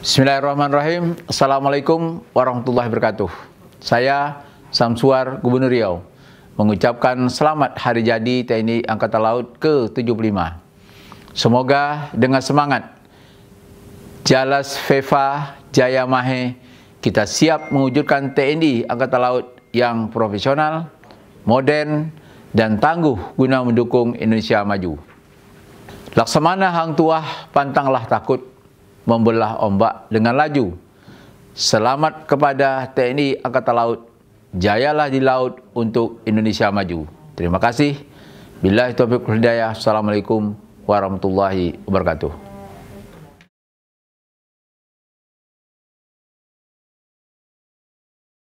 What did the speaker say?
Bismillahirrahmanirrahim. Assalamualaikum warahmatullahi wabarakatuh. Saya Samsuar Gubernur Riau mengucapkan selamat hari jadi TNI Angkatan Laut ke-75. Semoga dengan semangat Jalas Feva Jaya Mahe kita siap mewujudkan TNI Angkatan Laut yang profesional, modern dan tangguh guna mendukung Indonesia maju. Laksamana Hang Tuah pantanglah takut membelah ombak dengan laju. Selamat kepada TNI Angkatan Laut. Jayalah di laut untuk Indonesia maju. Terima kasih. Bila itu hidayah. Assalamualaikum warahmatullahi wabarakatuh.